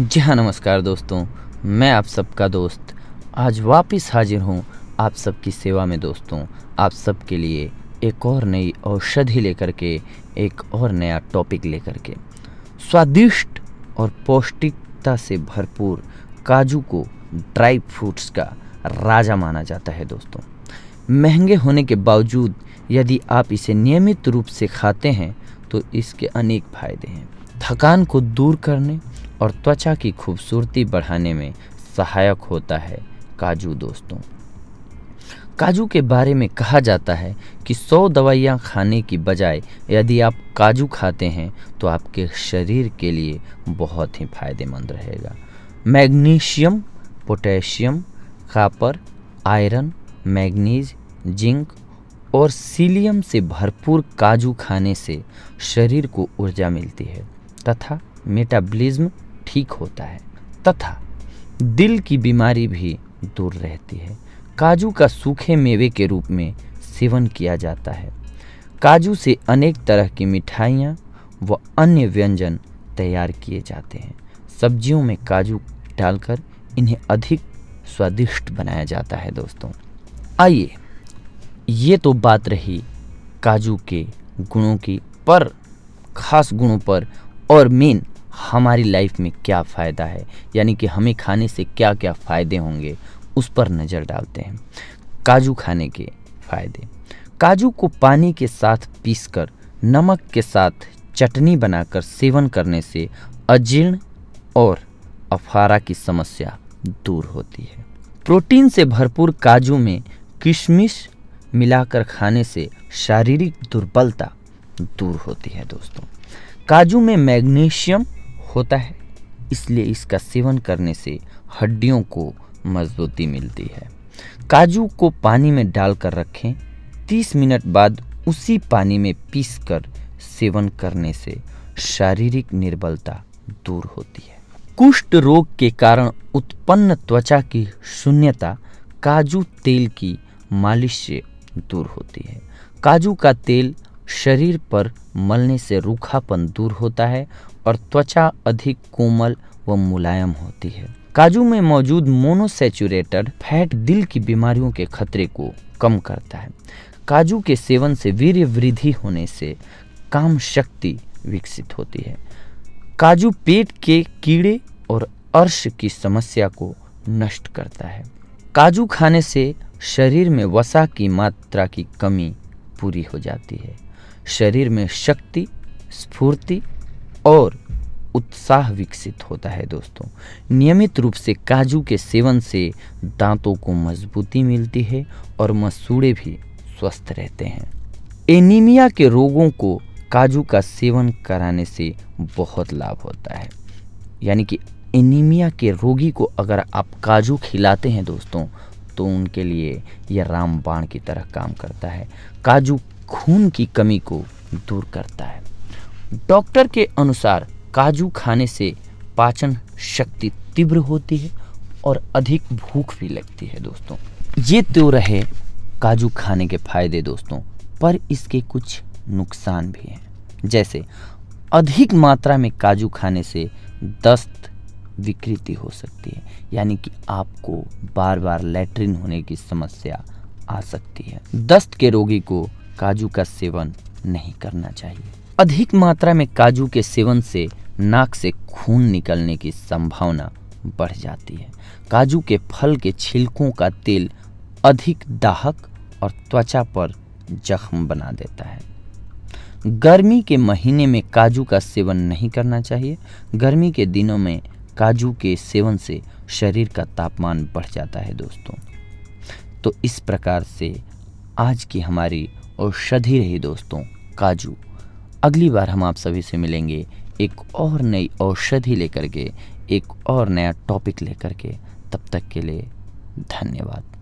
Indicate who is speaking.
Speaker 1: जी हाँ नमस्कार दोस्तों मैं आप सबका दोस्त आज वापस हाजिर हूँ आप सबकी सेवा में दोस्तों आप सबके लिए एक और नई औषधि लेकर के एक और नया टॉपिक लेकर के स्वादिष्ट और पौष्टिकता से भरपूर काजू को ड्राई फ्रूट्स का राजा माना जाता है दोस्तों महंगे होने के बावजूद यदि आप इसे नियमित रूप से खाते हैं तो इसके अनेक फायदे हैं थकान को दूर करने और त्वचा की खूबसूरती बढ़ाने में सहायक होता है काजू दोस्तों काजू के बारे में कहा जाता है कि 100 दवाइयाँ खाने की बजाय यदि आप काजू खाते हैं तो आपके शरीर के लिए बहुत ही फायदेमंद रहेगा magnesium potassium copper iron manganese zinc और सीलियम से भरपूर काजू खाने से शरीर को ऊर्जा मिलती है तथा मेटाबॉलिज्म ठीक होता है तथा दिल की बीमारी भी दूर रहती है काजू का सूखे मेवे के रूप में सेवन किया जाता है काजू से अनेक तरह की मिठाइयाँ व अन्य व्यंजन तैयार किए जाते हैं सब्जियों में काजू डालकर इन्हें अधिक स्वादिष्ट बनाया जाता है दोस्तों आइए ये तो बात रही काजू के गुणों की पर खास गुणों पर और मेन हमारी लाइफ में क्या फ़ायदा है यानी कि हमें खाने से क्या क्या फ़ायदे होंगे उस पर नज़र डालते हैं काजू खाने के फ़ायदे काजू को पानी के साथ पीसकर नमक के साथ चटनी बनाकर सेवन करने से अजीर्ण और अफारा की समस्या दूर होती है प्रोटीन से भरपूर काजू में किशमिश मिलाकर खाने से शारीरिक दुर्बलता दूर होती है दोस्तों काजू में मैग्नीशियम होता है इसलिए इसका सेवन करने से हड्डियों को मजबूती मिलती है काजू को पानी में डालकर रखें 30 मिनट बाद उसी पानी में पीसकर सेवन करने से शारीरिक निर्बलता दूर होती है कुष्ठ रोग के कारण उत्पन्न त्वचा की शून्यता काजू तेल की मालिश से दूर होती है काजू का तेल शरीर पर मलने से रूखापन दूर होता है और त्वचा अधिक कोमल व मुलायम होती है काजू में मौजूद मोनोसेचुरेटेड फैट दिल की बीमारियों के खतरे को कम करता है काजू के सेवन से वीर्य वृद्धि होने से काम शक्ति विकसित होती है काजू पेट के कीड़े और अर्श की समस्या को नष्ट करता है काजू खाने से शरीर में वसा की मात्रा की कमी पूरी हो जाती है शरीर में शक्ति स्फूर्ति और उत्साह विकसित होता है दोस्तों नियमित रूप से काजू के सेवन से दांतों को मजबूती मिलती है और मसूड़े भी स्वस्थ रहते हैं एनीमिया के रोगों को काजू का सेवन कराने से बहुत लाभ होता है यानी कि एनीमिया के रोगी को अगर आप काजू खिलाते हैं दोस्तों तो उनके लिए यह रामबाण की तरह काम करता है काजू खून की कमी को दूर करता है डॉक्टर के अनुसार काजू खाने से पाचन शक्ति तीव्र होती है और अधिक भूख भी लगती है दोस्तों ये तो रहे काजू खाने के फायदे दोस्तों पर इसके कुछ नुकसान भी हैं जैसे अधिक मात्रा में काजू खाने से दस्त विकृति हो सकती है यानी कि आपको बार बार लेटरिन होने की समस्या आ सकती है दस्त के रोगी को काजू का सेवन नहीं करना चाहिए अधिक मात्रा में काजू के सेवन से नाक से खून निकलने की संभावना बढ़ जाती है काजू के फल के छिलकों का तेल अधिक दाहक और त्वचा पर जख्म बना देता है गर्मी के महीने में काजू का सेवन नहीं करना चाहिए गर्मी के दिनों में काजू के सेवन से शरीर का तापमान बढ़ जाता है दोस्तों तो इस प्रकार से आज की हमारी औषधि रही दोस्तों काजू अगली बार हम आप सभी से मिलेंगे एक और नई औषधि लेकर के एक और नया टॉपिक लेकर के तब तक के लिए धन्यवाद